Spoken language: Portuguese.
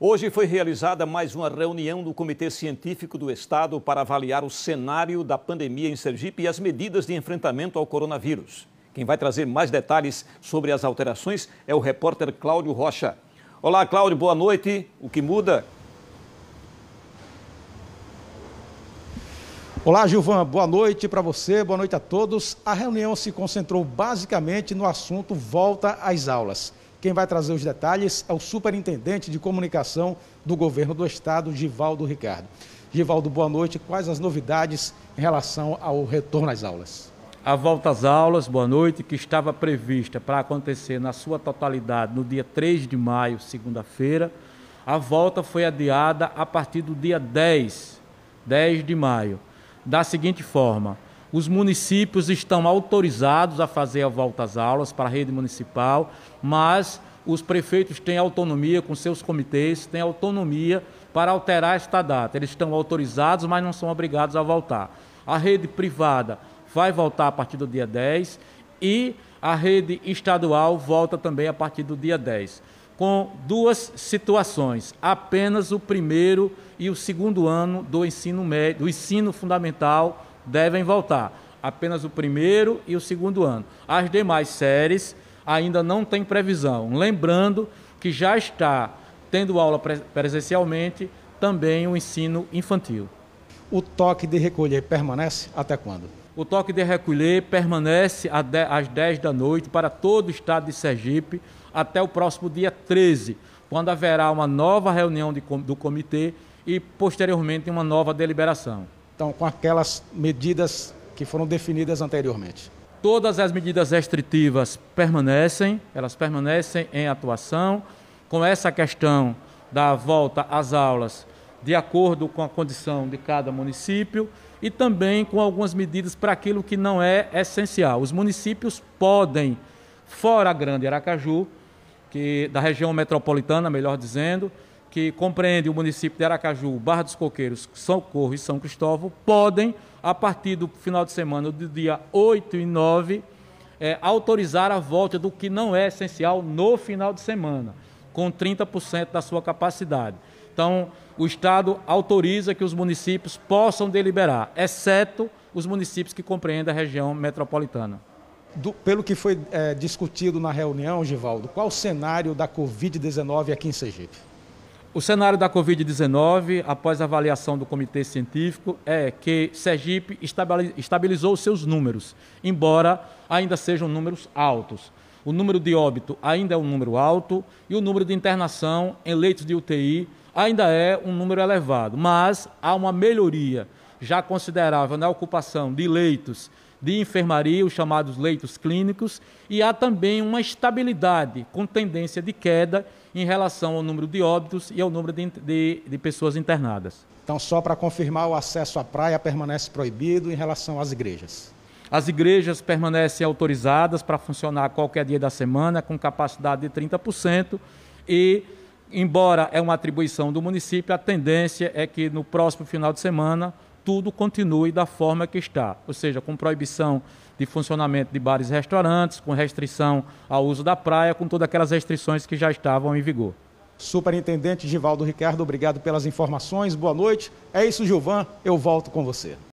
Hoje foi realizada mais uma reunião do Comitê Científico do Estado para avaliar o cenário da pandemia em Sergipe e as medidas de enfrentamento ao coronavírus. Quem vai trazer mais detalhes sobre as alterações é o repórter Cláudio Rocha. Olá, Cláudio, boa noite. O que muda? Olá, Gilvan, boa noite para você, boa noite a todos. A reunião se concentrou basicamente no assunto volta às aulas. Quem vai trazer os detalhes é o superintendente de comunicação do governo do estado, Givaldo Ricardo. Givaldo, boa noite. Quais as novidades em relação ao retorno às aulas? A volta às aulas, boa noite, que estava prevista para acontecer na sua totalidade no dia 3 de maio, segunda-feira. A volta foi adiada a partir do dia 10, 10 de maio. Da seguinte forma, os municípios estão autorizados a fazer a volta às aulas para a rede municipal, mas os prefeitos têm autonomia com seus comitês, têm autonomia para alterar esta data. Eles estão autorizados, mas não são obrigados a voltar. A rede privada vai voltar a partir do dia 10 e a rede estadual volta também a partir do dia 10. Com duas situações, apenas o primeiro e o segundo ano do ensino médio, do ensino fundamental devem voltar. Apenas o primeiro e o segundo ano. As demais séries ainda não têm previsão. Lembrando que já está tendo aula presencialmente também o ensino infantil. O toque de recolher permanece até quando? O toque de recolher permanece às 10 da noite para todo o estado de Sergipe até o próximo dia 13, quando haverá uma nova reunião de, do comitê e posteriormente uma nova deliberação então, com aquelas medidas que foram definidas anteriormente. Todas as medidas restritivas permanecem, elas permanecem em atuação. Com essa questão da volta às aulas, de acordo com a condição de cada município, e também com algumas medidas para aquilo que não é essencial. Os municípios podem, fora a Grande Aracaju, que da região metropolitana, melhor dizendo, que compreende o município de Aracaju, Barra dos Coqueiros, São Corro e São Cristóvão, podem, a partir do final de semana, do dia 8 e 9, é, autorizar a volta do que não é essencial no final de semana, com 30% da sua capacidade. Então, o Estado autoriza que os municípios possam deliberar, exceto os municípios que compreendem a região metropolitana. Do, pelo que foi é, discutido na reunião, Givaldo, qual o cenário da Covid-19 aqui em Sergipe? O cenário da Covid-19, após a avaliação do comitê científico, é que Sergipe estabilizou seus números, embora ainda sejam números altos. O número de óbito ainda é um número alto e o número de internação em leitos de UTI ainda é um número elevado, mas há uma melhoria já considerável na ocupação de leitos de enfermaria, os chamados leitos clínicos, e há também uma estabilidade com tendência de queda em relação ao número de óbitos e ao número de, de, de pessoas internadas. Então, só para confirmar, o acesso à praia permanece proibido em relação às igrejas. As igrejas permanecem autorizadas para funcionar qualquer dia da semana, com capacidade de 30%, e, embora é uma atribuição do município, a tendência é que no próximo final de semana tudo continue da forma que está, ou seja, com proibição de funcionamento de bares e restaurantes, com restrição ao uso da praia, com todas aquelas restrições que já estavam em vigor. Superintendente Givaldo Ricardo, obrigado pelas informações, boa noite. É isso, Gilvan, eu volto com você.